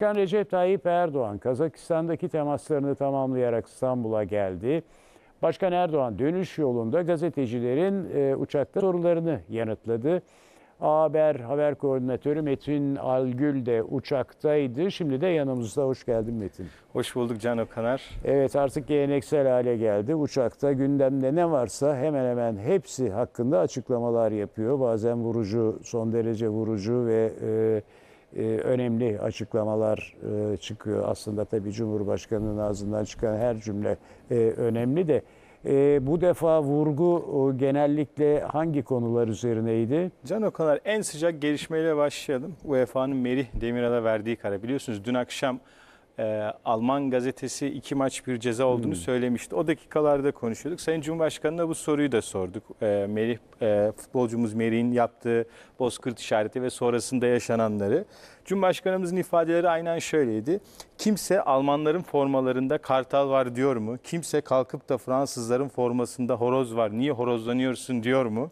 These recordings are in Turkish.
Başkan Recep Tayyip Erdoğan Kazakistan'daki temaslarını tamamlayarak İstanbul'a geldi. Başkan Erdoğan dönüş yolunda gazetecilerin e, uçakta sorularını yanıtladı. A Haber haber koordinatörü Metin Algül de uçaktaydı. Şimdi de yanımızda. Hoş geldin Metin. Hoş bulduk Can Okanar. Evet artık geleneksel hale geldi. Uçakta gündemde ne varsa hemen hemen hepsi hakkında açıklamalar yapıyor. Bazen vurucu, son derece vurucu ve... E, ee, önemli açıklamalar e, çıkıyor. Aslında tabii Cumhurbaşkanı'nın ağzından çıkan her cümle e, önemli de e, bu defa vurgu genellikle hangi konular üzerineydi? Can Okanar en sıcak gelişmeyle başlayalım. UEFA'nın Merih Demirel'e verdiği karar. Biliyorsunuz dün akşam e, Alman gazetesi iki maç bir ceza olduğunu hmm. söylemişti. O dakikalarda konuşuyorduk. Sayın Cumhurbaşkanı'na bu soruyu da sorduk. E, Merih, e, futbolcumuz Merih'in yaptığı bozkırt işareti ve sonrasında yaşananları. Cumhurbaşkanımızın ifadeleri aynen şöyleydi. Kimse Almanların formalarında kartal var diyor mu? Kimse kalkıp da Fransızların formasında horoz var, niye horozlanıyorsun diyor mu?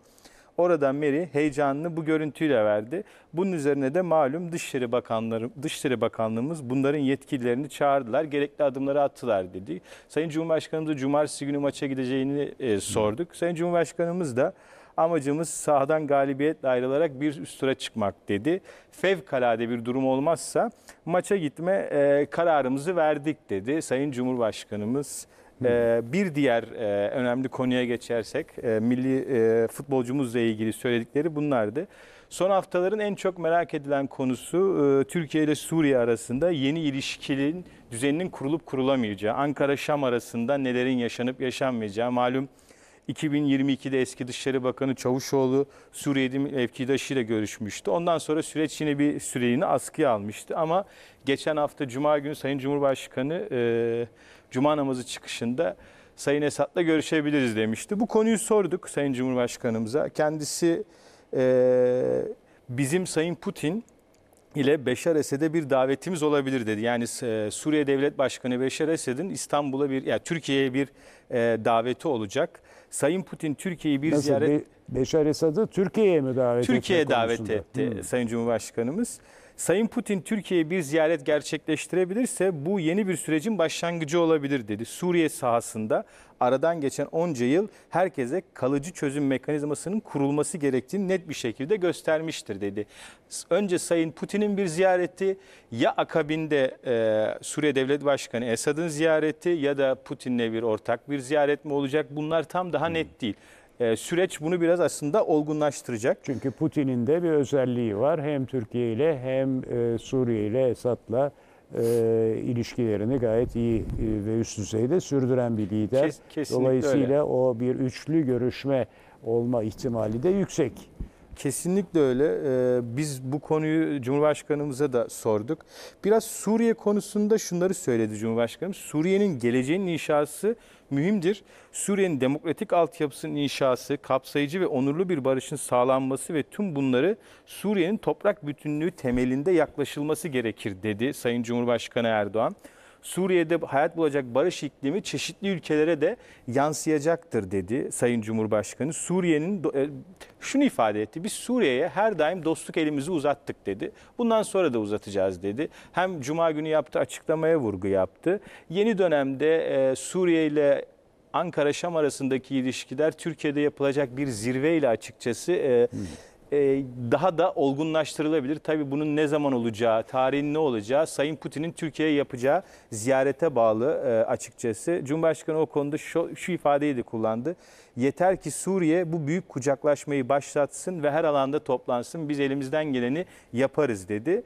Orada Mary heyecanını bu görüntüyle verdi. Bunun üzerine de malum Dışişleri Bakanları Dışişleri Bakanlığımız bunların yetkililerini çağırdılar. Gerekli adımları attılar dedi. Sayın Cumhurbaşkanımız cumartesi günü maça gideceğini e, sorduk. Sayın Cumhurbaşkanımız da amacımız sahadan galibiyetle ayrılarak bir üst tura çıkmak dedi. Fevkalade bir durum olmazsa maça gitme e, kararımızı verdik dedi Sayın Cumhurbaşkanımız. Ee, bir diğer e, önemli konuya geçersek e, milli e, futbolcumuzla ilgili söyledikleri bunlardı. Son haftaların en çok merak edilen konusu e, Türkiye ile Suriye arasında yeni ilişkinin düzeninin kurulup kurulamayacağı, Ankara-Şam arasında nelerin yaşanıp yaşanmayacağı malum 2022'de eski Dışişleri Bakanı Çavuşoğlu Suriye'de ile görüşmüştü. Ondan sonra süreç yine bir süreliğine askıya almıştı. Ama geçen hafta Cuma günü Sayın Cumhurbaşkanı e, Cuma namazı çıkışında Sayın Esat'la görüşebiliriz demişti. Bu konuyu sorduk Sayın Cumhurbaşkanımıza. Kendisi e, bizim Sayın Putin ile Beşar Esed'e bir davetimiz olabilir dedi. Yani e, Suriye Devlet Başkanı Beşar Esed'in İstanbul'a bir, yani Türkiye'ye bir e, daveti olacak. Sayın Putin Türkiye'yi bir Nasıl, ziyaret... Be Beşar Esad'ı Türkiye'ye mi davet Türkiye'ye davet etti hmm. Sayın Cumhurbaşkanımız. Sayın Putin Türkiye'ye bir ziyaret gerçekleştirebilirse bu yeni bir sürecin başlangıcı olabilir dedi. Suriye sahasında aradan geçen onca yıl herkese kalıcı çözüm mekanizmasının kurulması gerektiğini net bir şekilde göstermiştir dedi. Önce Sayın Putin'in bir ziyareti ya akabinde e, Suriye Devlet Başkanı Esad'ın ziyareti ya da Putin'le bir ortak bir ziyaret mi olacak bunlar tam daha hmm. net değil e, süreç bunu biraz aslında olgunlaştıracak. Çünkü Putin'in de bir özelliği var. Hem Türkiye ile hem e, Suriye ile Esad'la e, ilişkilerini gayet iyi e, ve üst düzeyde sürdüren bir lider. Kes, Dolayısıyla öyle. o bir üçlü görüşme olma ihtimali de yüksek. Kesinlikle öyle. Ee, biz bu konuyu Cumhurbaşkanımıza da sorduk. Biraz Suriye konusunda şunları söyledi Cumhurbaşkanımız. Suriye'nin geleceğinin inşası mühimdir. Suriye'nin demokratik altyapısının inşası, kapsayıcı ve onurlu bir barışın sağlanması ve tüm bunları Suriye'nin toprak bütünlüğü temelinde yaklaşılması gerekir dedi Sayın Cumhurbaşkanı Erdoğan. Suriye'de hayat bulacak barış iklimi çeşitli ülkelere de yansıyacaktır dedi Sayın Cumhurbaşkanı. Suriye'nin e, şunu ifade etti. Biz Suriye'ye her daim dostluk elimizi uzattık dedi. Bundan sonra da uzatacağız dedi. Hem cuma günü yaptığı açıklamaya vurgu yaptı. Yeni dönemde e, Suriye ile Ankara-Şam arasındaki ilişkiler Türkiye'de yapılacak bir zirveyle açıkçası hmm e, daha da olgunlaştırılabilir. Tabii bunun ne zaman olacağı, tarihin ne olacağı, Sayın Putin'in Türkiye'ye yapacağı ziyarete bağlı e, açıkçası. Cumhurbaşkanı o konuda şu, şu ifadeyi de kullandı. Yeter ki Suriye bu büyük kucaklaşmayı başlatsın ve her alanda toplansın. Biz elimizden geleni yaparız dedi.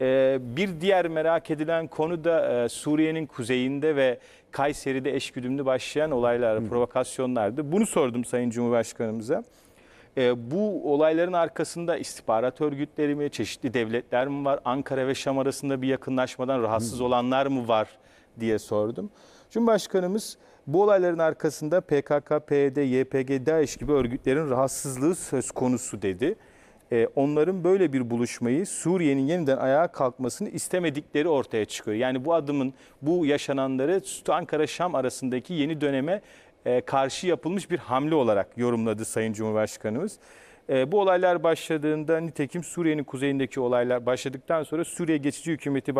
E, bir diğer merak edilen konu da Suriye'nin kuzeyinde ve Kayseri'de eşgüdümlü başlayan olaylar, provokasyonlardı. Bunu sordum Sayın Cumhurbaşkanımıza. E, bu olayların arkasında istihbarat örgütleri mi, çeşitli devletler mi var? Ankara ve Şam arasında bir yakınlaşmadan rahatsız olanlar mı var diye sordum. Cumhurbaşkanımız bu olayların arkasında PKK, PYD, e YPG, DAEŞ gibi örgütlerin rahatsızlığı söz konusu dedi. E, onların böyle bir buluşmayı Suriye'nin yeniden ayağa kalkmasını istemedikleri ortaya çıkıyor. Yani bu adımın, bu yaşananları Ankara-Şam arasındaki yeni döneme e, karşı yapılmış bir hamle olarak yorumladı Sayın Cumhurbaşkanımız. E, bu olaylar başladığında nitekim Suriye'nin kuzeyindeki olaylar başladıktan sonra Suriye Geçici Hükümeti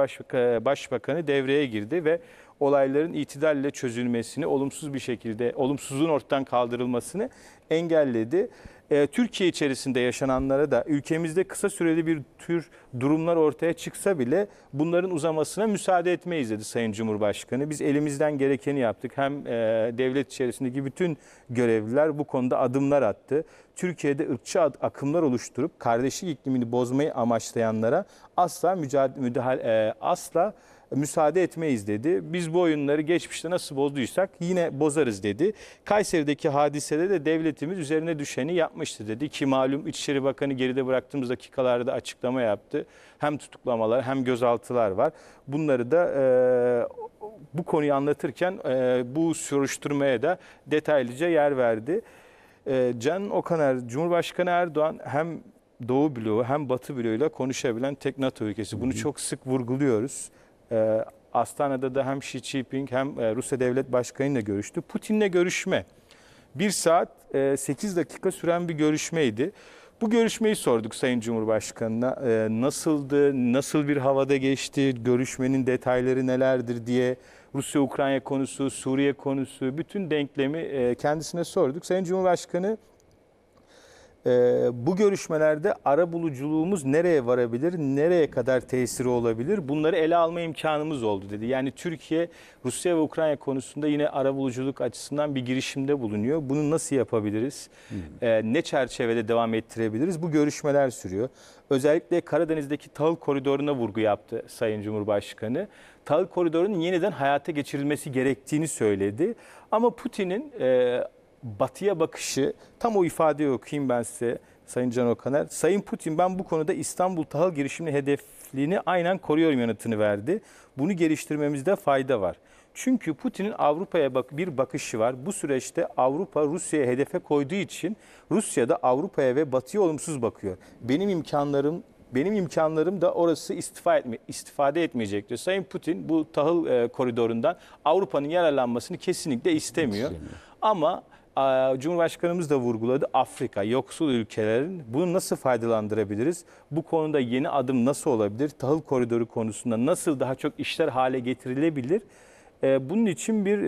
Başbakanı devreye girdi ve olayların itidalle çözülmesini, olumsuz bir şekilde, olumsuzluğun ortadan kaldırılmasını engelledi. E, Türkiye içerisinde yaşananlara da ülkemizde kısa süreli bir tür durumlar ortaya çıksa bile bunların uzamasına müsaade etmeyiz dedi Sayın Cumhurbaşkanı. Biz elimizden gerekeni yaptık. Hem e, devlet içerisindeki bütün görevliler bu konuda adımlar attı. Türkiye'de ırkçı akımlar oluşturup kardeşlik iklimini bozmayı amaçlayanlara asla mücadele, müdahale, e, asla müsaade etmeyiz dedi. Biz bu oyunları geçmişte nasıl bozduysak yine bozarız dedi. Kayseri'deki hadisede de devletimiz üzerine düşeni yapmıştı dedi. Ki malum İçişleri Bakanı geride bıraktığımız dakikalarda açıklama yaptı. Hem tutuklamalar hem gözaltılar var. Bunları da e, bu konuyu anlatırken e, bu soruşturmaya da detaylıca yer verdi. E, Can Okaner, Cumhurbaşkanı Erdoğan hem Doğu bloğu hem Batı bloğuyla konuşabilen tek NATO ülkesi. Bunu çok sık vurguluyoruz. E, Astana'da da hem Xi Jinping hem e, Rusya Devlet Başkanı'yla görüştü. Putin'le görüşme. bir saat 8 e, dakika süren bir görüşmeydi. Bu görüşmeyi sorduk Sayın Cumhurbaşkanı'na. E, nasıldı, nasıl bir havada geçti, görüşmenin detayları nelerdir diye. Rusya-Ukrayna konusu, Suriye konusu, bütün denklemi kendisine sorduk. Sayın Cumhurbaşkanı e, bu görüşmelerde ara buluculuğumuz nereye varabilir, nereye kadar tesiri olabilir bunları ele alma imkanımız oldu dedi. Yani Türkiye Rusya ve Ukrayna konusunda yine ara buluculuk açısından bir girişimde bulunuyor. Bunu nasıl yapabiliriz, e, ne çerçevede devam ettirebiliriz bu görüşmeler sürüyor. Özellikle Karadeniz'deki tahıl koridoruna vurgu yaptı Sayın Cumhurbaşkanı. Tahıl koridorunun yeniden hayata geçirilmesi gerektiğini söyledi. Ama Putin'in... E, batıya bakışı tam o ifadeyi okuyayım ben size Sayın Can Okaner. Sayın Putin ben bu konuda İstanbul tahıl girişimini hedefliğini aynen koruyorum yanıtını verdi. Bunu geliştirmemizde fayda var. Çünkü Putin'in Avrupa'ya bak bir bakışı var. Bu süreçte Avrupa Rusya'ya hedefe koyduğu için Rusya da Avrupa'ya ve Batı'ya olumsuz bakıyor. Benim imkanlarım benim imkanlarım da orası istifa etme, istifade etmeyecek diyor. Sayın Putin bu tahıl e, koridorundan Avrupa'nın yararlanmasını kesinlikle istemiyor. istemiyor. Ama Cumhurbaşkanımız da vurguladı. Afrika, yoksul ülkelerin bunu nasıl faydalandırabiliriz? Bu konuda yeni adım nasıl olabilir? Tahıl koridoru konusunda nasıl daha çok işler hale getirilebilir? Ee, bunun için bir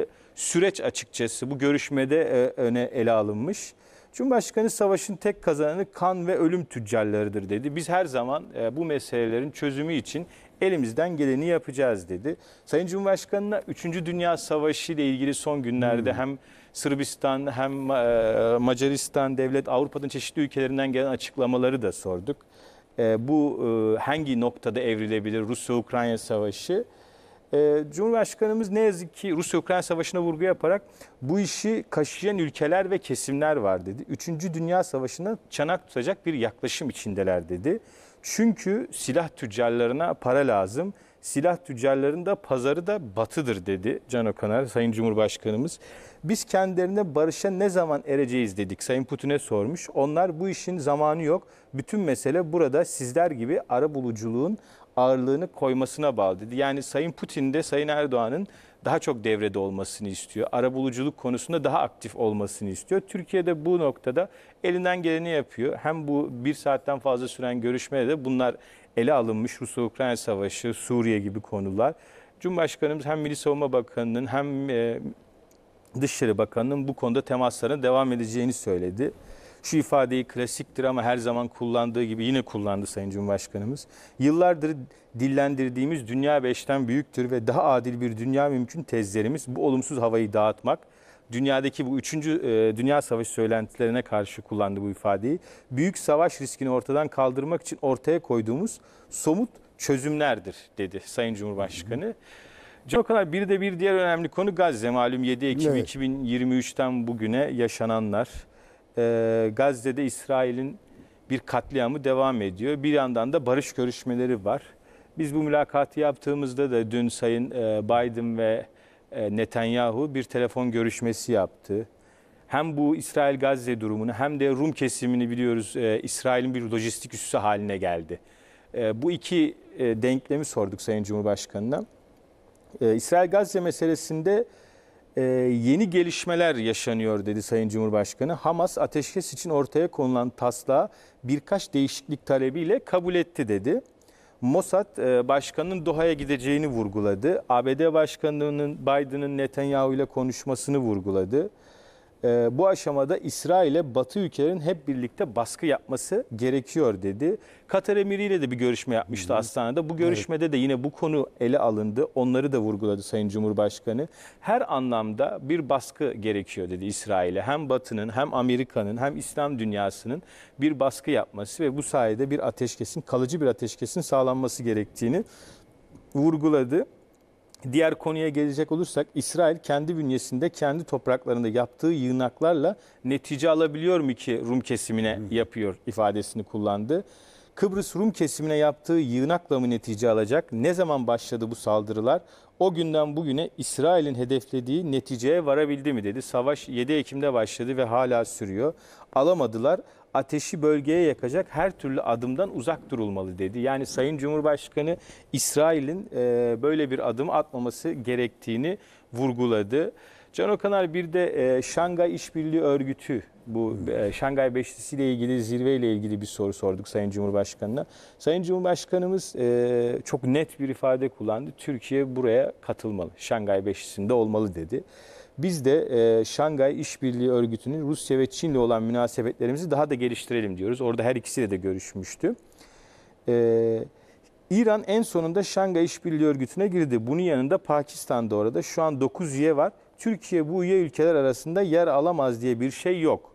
e, süreç açıkçası bu görüşmede e, öne ele alınmış. Cumhurbaşkanı savaşın tek kazananı kan ve ölüm tüccarlarıdır dedi. Biz her zaman e, bu meselelerin çözümü için elimizden geleni yapacağız dedi. Sayın Cumhurbaşkanı'na 3. Dünya Savaşı ile ilgili son günlerde hmm. hem Sırbistan hem e, Macaristan devlet Avrupa'dan çeşitli ülkelerinden gelen açıklamaları da sorduk. E, bu e, hangi noktada evrilebilir Rusya-Ukrayna savaşı? Cumhurbaşkanımız ne yazık ki Rusya-Ukrayna savaşına vurgu yaparak bu işi kaşıyan ülkeler ve kesimler var dedi. Üçüncü Dünya Savaşı'na çanak tutacak bir yaklaşım içindeler dedi. Çünkü silah tüccarlarına para lazım silah tüccarlarının da pazarı da batıdır dedi Can Okaner Sayın Cumhurbaşkanımız. Biz kendilerine barışa ne zaman ereceğiz dedik Sayın Putin'e sormuş. Onlar bu işin zamanı yok. Bütün mesele burada sizler gibi ara buluculuğun ağırlığını koymasına bağlı dedi. Yani Sayın Putin de Sayın Erdoğan'ın daha çok devrede olmasını istiyor. Arabuluculuk konusunda daha aktif olmasını istiyor. Türkiye de bu noktada elinden geleni yapıyor. Hem bu bir saatten fazla süren görüşmede de bunlar ele alınmış rus ukrayna Savaşı, Suriye gibi konular. Cumhurbaşkanımız hem Milli Savunma Bakanı'nın hem e, Dışişleri Bakanı'nın bu konuda temasların devam edeceğini söyledi. Şu ifadeyi klasiktir ama her zaman kullandığı gibi yine kullandı Sayın Cumhurbaşkanımız. Yıllardır dillendirdiğimiz dünya beşten büyüktür ve daha adil bir dünya mümkün tezlerimiz bu olumsuz havayı dağıtmak, dünyadaki bu 3. E, dünya Savaşı söylentilerine karşı kullandı bu ifadeyi. Büyük savaş riskini ortadan kaldırmak için ortaya koyduğumuz somut çözümlerdir dedi Sayın Cumhurbaşkanı. Hı hı. Can Okanar bir de bir diğer önemli konu Gazze. Malum 7 Ekim evet. 2023'ten bugüne yaşananlar. Ee, Gazze'de İsrail'in bir katliamı devam ediyor. Bir yandan da barış görüşmeleri var. Biz bu mülakatı yaptığımızda da dün Sayın e, Biden ve e, Netanyahu bir telefon görüşmesi yaptı. Hem bu İsrail-Gazze durumunu hem de Rum kesimini biliyoruz e, İsrail'in bir lojistik üssü haline geldi. E, bu iki denklemi sorduk Sayın Cumhurbaşkanı'na. İsrail-Gazze meselesinde yeni gelişmeler yaşanıyor dedi Sayın Cumhurbaşkanı. Hamas ateşkes için ortaya konulan taslağı birkaç değişiklik talebiyle kabul etti dedi. Mossad e, başkanının Doha'ya gideceğini vurguladı. ABD başkanının Biden'ın Netanyahu ile konuşmasını vurguladı e, bu aşamada İsrail'e Batı ülkelerin hep birlikte baskı yapması gerekiyor dedi. Katar Emiri ile de bir görüşme yapmıştı Hı-hı. hastanede. Bu görüşmede evet. de yine bu konu ele alındı. Onları da vurguladı Sayın Cumhurbaşkanı. Her anlamda bir baskı gerekiyor dedi İsrail'e. Hem Batı'nın hem Amerika'nın hem İslam dünyasının bir baskı yapması ve bu sayede bir ateşkesin kalıcı bir ateşkesin sağlanması gerektiğini vurguladı. Diğer konuya gelecek olursak İsrail kendi bünyesinde kendi topraklarında yaptığı yığınaklarla netice alabiliyor mu ki Rum kesimine yapıyor ifadesini kullandı. Kıbrıs Rum kesimine yaptığı yığınakla mı netice alacak? Ne zaman başladı bu saldırılar? O günden bugüne İsrail'in hedeflediği neticeye varabildi mi dedi. Savaş 7 Ekim'de başladı ve hala sürüyor. Alamadılar ateşi bölgeye yakacak her türlü adımdan uzak durulmalı dedi. Yani Sayın Cumhurbaşkanı İsrail'in e, böyle bir adım atmaması gerektiğini vurguladı. Can Okanar bir de e, Şangay İşbirliği Örgütü bu e, Şangay Beşlisi ile ilgili zirve ile ilgili bir soru sorduk Sayın Cumhurbaşkanı'na. Sayın Cumhurbaşkanımız e, çok net bir ifade kullandı. Türkiye buraya katılmalı. Şangay Beşlisi'nde olmalı dedi. Biz de e, Şangay İşbirliği Örgütü'nün Rusya ve Çin'le olan münasebetlerimizi daha da geliştirelim diyoruz. Orada her ikisiyle de görüşmüştü. E, İran en sonunda Şangay İşbirliği Örgütü'ne girdi. Bunun yanında Pakistan da orada. Şu an 9 üye var. Türkiye bu üye ülkeler arasında yer alamaz diye bir şey yok.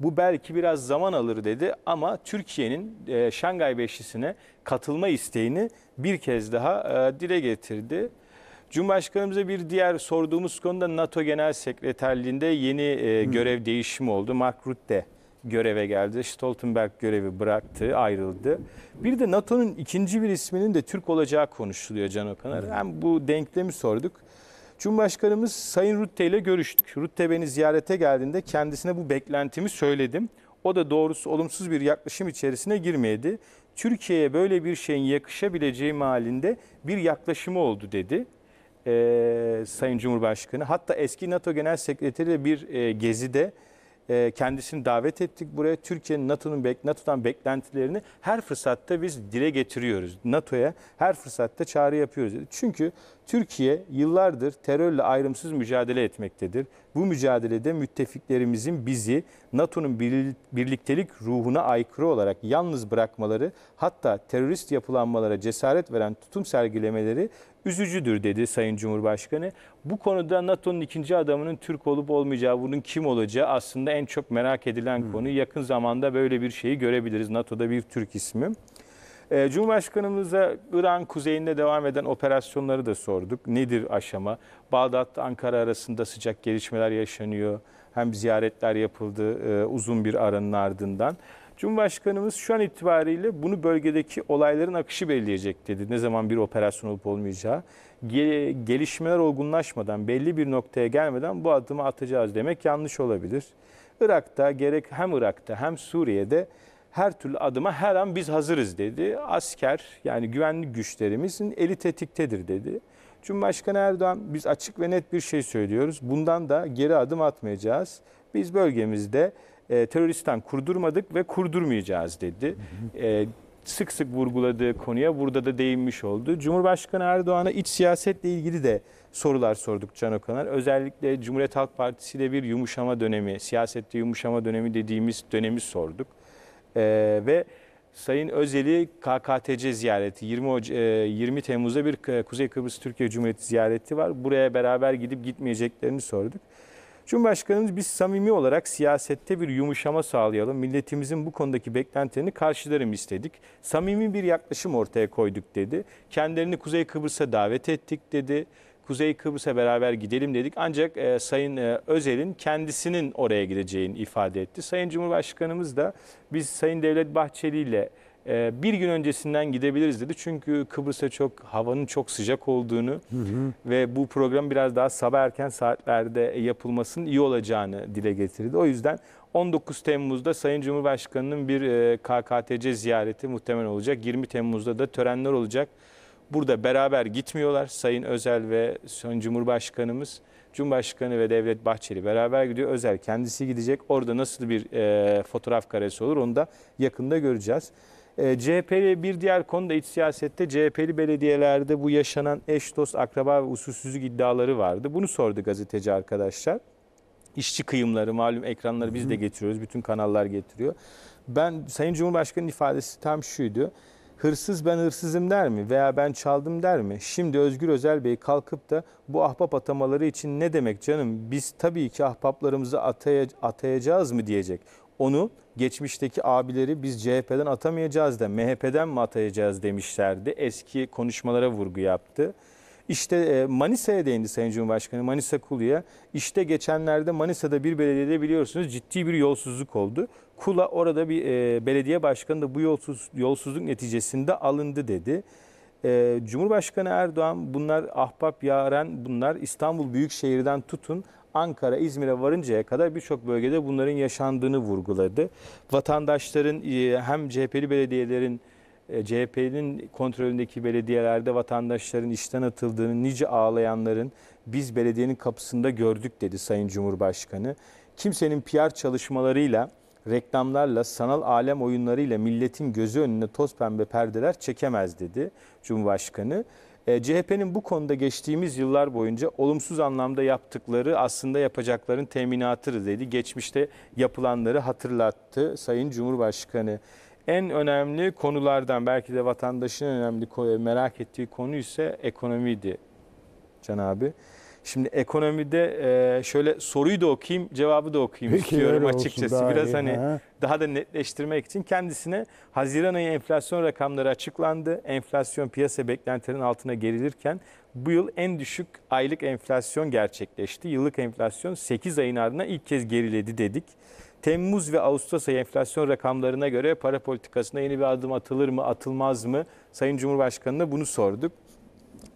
Bu belki biraz zaman alır dedi ama Türkiye'nin e, Şangay Beşlisi'ne katılma isteğini bir kez daha e, dile getirdi. Cumhurbaşkanımıza bir diğer sorduğumuz konuda NATO Genel Sekreterliğinde yeni e, hmm. görev değişimi oldu. Mark Rutte göreve geldi. Stoltenberg görevi bıraktı, ayrıldı. Bir de NATO'nun ikinci bir isminin de Türk olacağı konuşuluyor Can Okanar. Hmm. Hem bu denklemi sorduk. Cumhurbaşkanımız Sayın Rutte ile görüştük. Rutte beni ziyarete geldiğinde kendisine bu beklentimi söyledim. O da doğrusu olumsuz bir yaklaşım içerisine girmeydi. Türkiye'ye böyle bir şeyin yakışabileceği halinde bir yaklaşımı oldu dedi e, Sayın Cumhurbaşkanı. Hatta eski NATO Genel Sekreteri de bir e, gezide e, kendisini davet ettik buraya. Türkiye'nin NATO'nun NATO'dan beklentilerini her fırsatta biz dile getiriyoruz. NATO'ya her fırsatta çağrı yapıyoruz dedi. Çünkü Türkiye yıllardır terörle ayrımsız mücadele etmektedir. Bu mücadelede müttefiklerimizin bizi NATO'nun birliktelik ruhuna aykırı olarak yalnız bırakmaları hatta terörist yapılanmalara cesaret veren tutum sergilemeleri üzücüdür dedi Sayın Cumhurbaşkanı. Bu konuda NATO'nun ikinci adamının Türk olup olmayacağı, bunun kim olacağı aslında en çok merak edilen hmm. konu. Yakın zamanda böyle bir şeyi görebiliriz. NATO'da bir Türk ismi. Ee, Cumhurbaşkanımıza İran kuzeyinde devam eden operasyonları da sorduk. Nedir aşama? Bağdat-Ankara arasında sıcak gelişmeler yaşanıyor hem ziyaretler yapıldı e, uzun bir aranın ardından. Cumhurbaşkanımız şu an itibariyle bunu bölgedeki olayların akışı belirleyecek dedi. Ne zaman bir operasyon olup olmayacağı. Gelişmeler olgunlaşmadan, belli bir noktaya gelmeden bu adımı atacağız demek yanlış olabilir. Irak'ta gerek hem Irak'ta hem Suriye'de her türlü adıma her an biz hazırız dedi. Asker yani güvenlik güçlerimizin eli tetiktedir dedi. Cumhurbaşkanı Erdoğan biz açık ve net bir şey söylüyoruz. Bundan da geri adım atmayacağız. Biz bölgemizde e, teröristten kurdurmadık ve kurdurmayacağız dedi. E, sık sık vurguladığı konuya burada da değinmiş oldu. Cumhurbaşkanı Erdoğan'a iç siyasetle ilgili de sorular sorduk Can Okanar. Özellikle Cumhuriyet Halk Partisi ile bir yumuşama dönemi, siyasette yumuşama dönemi dediğimiz dönemi sorduk. Ee, ve Sayın Özel'i KKTC ziyareti 20 20 e, Temmuz'da bir Kuzey Kıbrıs Türkiye Cumhuriyeti ziyareti var. Buraya beraber gidip gitmeyeceklerini sorduk. Cumhurbaşkanımız biz samimi olarak siyasette bir yumuşama sağlayalım. Milletimizin bu konudaki beklentilerini karşılarım istedik. Samimi bir yaklaşım ortaya koyduk dedi. Kendilerini Kuzey Kıbrıs'a davet ettik dedi. Kuzey Kıbrıs'a beraber gidelim dedik. Ancak e, Sayın e, Özel'in kendisinin oraya gideceğini ifade etti. Sayın Cumhurbaşkanımız da biz Sayın Devlet Bahçeli ile e, bir gün öncesinden gidebiliriz dedi. Çünkü Kıbrıs'a çok havanın çok sıcak olduğunu hı hı. ve bu program biraz daha sabah erken saatlerde yapılmasının iyi olacağını dile getirdi. O yüzden 19 Temmuz'da Sayın Cumhurbaşkanı'nın bir e, KKTC ziyareti muhtemel olacak. 20 Temmuz'da da törenler olacak. Burada beraber gitmiyorlar. Sayın Özel ve Sayın Cumhurbaşkanımız, Cumhurbaşkanı ve Devlet Bahçeli beraber gidiyor. Özel kendisi gidecek. Orada nasıl bir e, fotoğraf karesi olur onu da yakında göreceğiz. E, CHP'li bir diğer konu da iç siyasette CHP'li belediyelerde bu yaşanan eş, dost, akraba ve usulsüzlük iddiaları vardı. Bunu sordu gazeteci arkadaşlar. İşçi kıyımları, malum ekranları biz de getiriyoruz. Bütün kanallar getiriyor. Ben Sayın Cumhurbaşkanı'nın ifadesi tam şuydu hırsız ben hırsızım der mi veya ben çaldım der mi? Şimdi Özgür Özel Bey kalkıp da bu ahbap atamaları için ne demek canım biz tabii ki ahbaplarımızı ataya, atayacağız mı diyecek. Onu geçmişteki abileri biz CHP'den atamayacağız da MHP'den mi atayacağız demişlerdi. Eski konuşmalara vurgu yaptı. İşte e, Manisa'ya değindi Sayın Cumhurbaşkanı Manisa Kulu'ya. İşte geçenlerde Manisa'da bir belediyede biliyorsunuz ciddi bir yolsuzluk oldu. Kula orada bir e, belediye başkanı da bu yolsuz, yolsuzluk neticesinde alındı dedi. E, Cumhurbaşkanı Erdoğan bunlar ahbap yaren bunlar İstanbul Büyükşehir'den tutun Ankara, İzmir'e varıncaya kadar birçok bölgede bunların yaşandığını vurguladı. Vatandaşların e, hem CHP'li belediyelerin e, CHP'nin kontrolündeki belediyelerde vatandaşların işten atıldığını, nice ağlayanların biz belediyenin kapısında gördük dedi Sayın Cumhurbaşkanı. Kimsenin PR çalışmalarıyla reklamlarla, sanal alem oyunlarıyla milletin gözü önüne toz pembe perdeler çekemez dedi Cumhurbaşkanı. E, CHP'nin bu konuda geçtiğimiz yıllar boyunca olumsuz anlamda yaptıkları aslında yapacakların teminatıdır dedi. Geçmişte yapılanları hatırlattı Sayın Cumhurbaşkanı. En önemli konulardan belki de vatandaşın önemli merak ettiği konu ise ekonomiydi Can abi. Şimdi ekonomide e, şöyle soruyu da okuyayım, cevabı da okuyayım Peki, istiyorum açıkçası. Daha Biraz iyi, hani ha? daha da netleştirmek için kendisine Haziran ayı enflasyon rakamları açıklandı. Enflasyon piyasa beklentilerinin altına gerilirken bu yıl en düşük aylık enflasyon gerçekleşti. Yıllık enflasyon 8 ayın ardına ilk kez geriledi dedik. Temmuz ve Ağustos ayı enflasyon rakamlarına göre para politikasına yeni bir adım atılır mı, atılmaz mı? Sayın Cumhurbaşkanı'na bunu sorduk.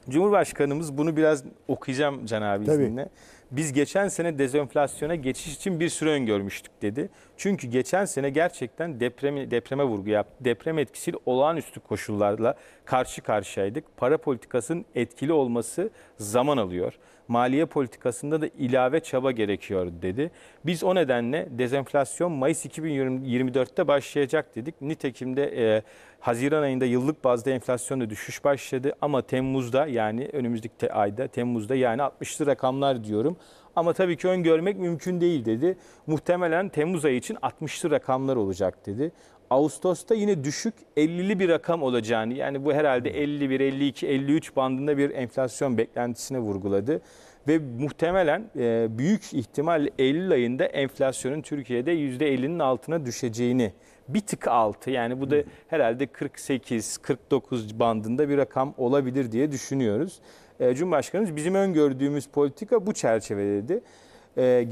Cumhurbaşkanımız bunu biraz okuyacağım Can abi Tabii. Biz geçen sene dezenflasyona geçiş için bir süre öngörmüştük dedi. Çünkü geçen sene gerçekten depremi, depreme vurgu yap, Deprem etkisiyle olağanüstü koşullarla karşı karşıyaydık. Para politikasının etkili olması zaman alıyor. Maliye politikasında da ilave çaba gerekiyor dedi. Biz o nedenle dezenflasyon Mayıs 2024'te başlayacak dedik. Nitekim de e, Haziran ayında yıllık bazda enflasyonda düşüş başladı ama Temmuz'da yani önümüzdeki ayda Temmuz'da yani 60'lı rakamlar diyorum. Ama tabii ki öngörmek mümkün değil dedi. Muhtemelen Temmuz ayı için 60'lı rakamlar olacak dedi. Ağustos'ta yine düşük 50'li bir rakam olacağını yani bu herhalde 51, 52, 53 bandında bir enflasyon beklentisine vurguladı. Ve muhtemelen e, büyük ihtimal Eylül ayında enflasyonun Türkiye'de %50'nin altına düşeceğini bir tık altı yani bu da hmm. herhalde 48-49 bandında bir rakam olabilir diye düşünüyoruz e, Cumhurbaşkanımız bizim öngördüğümüz politika bu çerçevede dedi.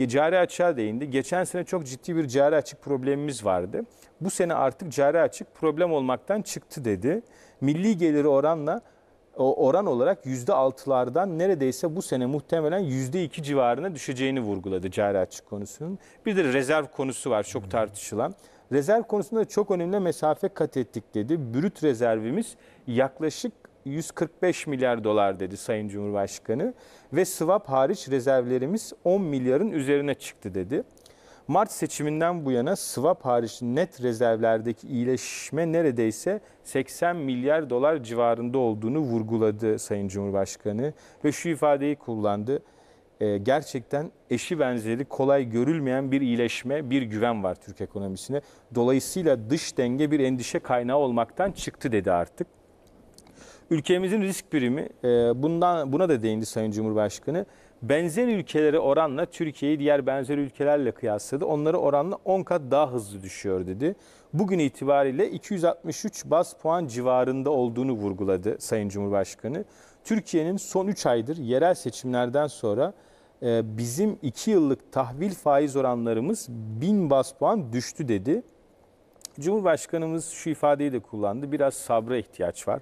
E, cari açığa değindi. Geçen sene çok ciddi bir cari açık problemimiz vardı. Bu sene artık cari açık problem olmaktan çıktı dedi. Milli geliri oranla oran olarak %6'lardan neredeyse bu sene muhtemelen %2 civarına düşeceğini vurguladı cari açık konusunun. Bir de rezerv konusu var çok tartışılan. Rezerv konusunda çok önemli mesafe kat ettik dedi. Brüt rezervimiz yaklaşık 145 milyar dolar dedi Sayın Cumhurbaşkanı ve swap hariç rezervlerimiz 10 milyarın üzerine çıktı dedi. Mart seçiminden bu yana swap hariç net rezervlerdeki iyileşme neredeyse 80 milyar dolar civarında olduğunu vurguladı Sayın Cumhurbaşkanı ve şu ifadeyi kullandı. E, gerçekten eşi benzeri kolay görülmeyen bir iyileşme, bir güven var Türk ekonomisine. Dolayısıyla dış denge bir endişe kaynağı olmaktan çıktı dedi artık. Ülkemizin risk birimi e, bundan buna da değindi Sayın Cumhurbaşkanı. Benzer ülkeleri oranla Türkiye'yi diğer benzer ülkelerle kıyasladı. Onları oranla 10 kat daha hızlı düşüyor dedi. Bugün itibariyle 263 bas puan civarında olduğunu vurguladı Sayın Cumhurbaşkanı. Türkiye'nin son 3 aydır yerel seçimlerden sonra e, bizim 2 yıllık tahvil faiz oranlarımız 1000 bas puan düştü dedi. Cumhurbaşkanımız şu ifadeyi de kullandı. Biraz sabra ihtiyaç var.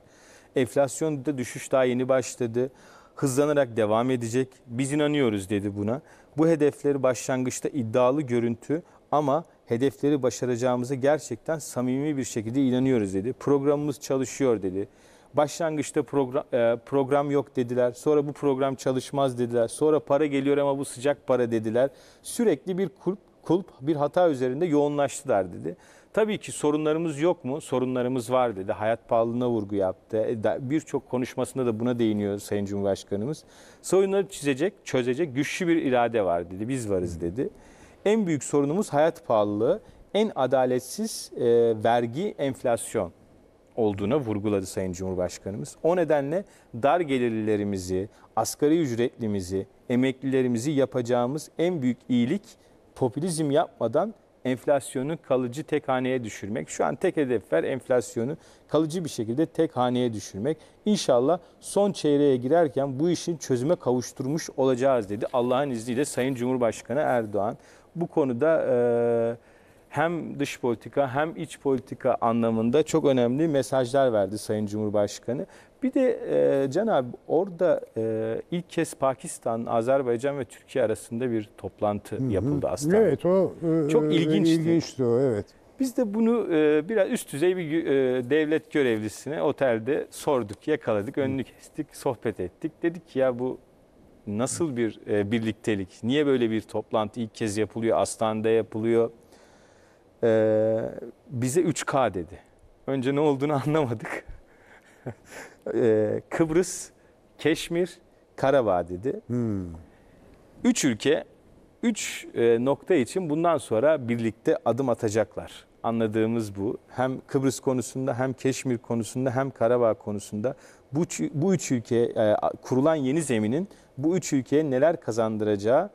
Enflasyonda düşüş daha yeni başladı. Hızlanarak devam edecek. Biz inanıyoruz dedi buna. Bu hedefleri başlangıçta iddialı görüntü ama hedefleri başaracağımıza gerçekten samimi bir şekilde inanıyoruz dedi. Programımız çalışıyor dedi. Başlangıçta program, e, program yok dediler. Sonra bu program çalışmaz dediler. Sonra para geliyor ama bu sıcak para dediler. Sürekli bir kulp, kulp bir hata üzerinde yoğunlaştılar dedi. Tabii ki sorunlarımız yok mu? Sorunlarımız var dedi. Hayat pahalılığına vurgu yaptı. E, birçok konuşmasında da buna değiniyor Sayın Cumhurbaşkanımız. Sorunları çizecek, çözecek güçlü bir irade var dedi. Biz varız dedi. En büyük sorunumuz hayat pahalılığı, en adaletsiz e, vergi, enflasyon olduğuna vurguladı Sayın Cumhurbaşkanımız. O nedenle dar gelirlilerimizi, asgari ücretlimizi, emeklilerimizi yapacağımız en büyük iyilik popülizm yapmadan enflasyonu kalıcı tek haneye düşürmek. Şu an tek hedef var enflasyonu kalıcı bir şekilde tek haneye düşürmek. İnşallah son çeyreğe girerken bu işin çözüme kavuşturmuş olacağız dedi. Allah'ın izniyle Sayın Cumhurbaşkanı Erdoğan bu konuda e, hem dış politika hem iç politika anlamında çok önemli mesajlar verdi Sayın Cumhurbaşkanı. Bir de e, Can abi orada e, ilk kez Pakistan, Azerbaycan ve Türkiye arasında bir toplantı Hı-hı. yapıldı aslında. Evet o e, çok e, ilginçti. İlginçti o evet. Biz de bunu e, biraz üst düzey bir e, devlet görevlisine otelde sorduk, yakaladık, önünü kestik, sohbet ettik. Dedik ki ya bu nasıl bir e, birliktelik? Niye böyle bir toplantı ilk kez yapılıyor, Aslan'da yapılıyor? E, bize 3K dedi. Önce ne olduğunu anlamadık e, Kıbrıs, Keşmir, Karavadidi. Hmm. Üç ülke, üç e, nokta için bundan sonra birlikte adım atacaklar. Anladığımız bu. Hem Kıbrıs konusunda, hem Keşmir konusunda, hem Karabağ konusunda bu, bu üç ülke e, kurulan yeni zeminin bu üç ülkeye neler kazandıracağı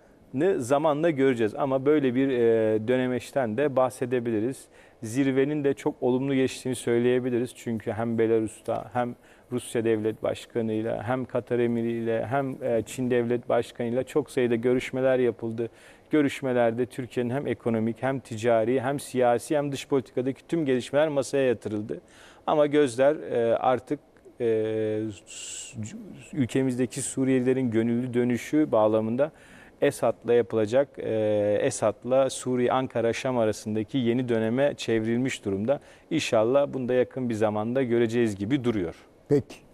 zamanla göreceğiz. Ama böyle bir e, dönemeçten de bahsedebiliriz. Zirvenin de çok olumlu geçtiğini söyleyebiliriz. Çünkü hem Belarus'ta hem Rusya Devlet Başkanı'yla hem Katar Emiri'yle hem e, Çin Devlet Başkanı'yla çok sayıda görüşmeler yapıldı. Görüşmelerde Türkiye'nin hem ekonomik hem ticari hem siyasi hem dış politikadaki tüm gelişmeler masaya yatırıldı. Ama gözler e, artık e, ülkemizdeki Suriyelilerin gönüllü dönüşü bağlamında Esad'la yapılacak Esad'la Suriye Ankara Şam arasındaki yeni döneme çevrilmiş durumda. İnşallah bunda yakın bir zamanda göreceğiz gibi duruyor. Peki.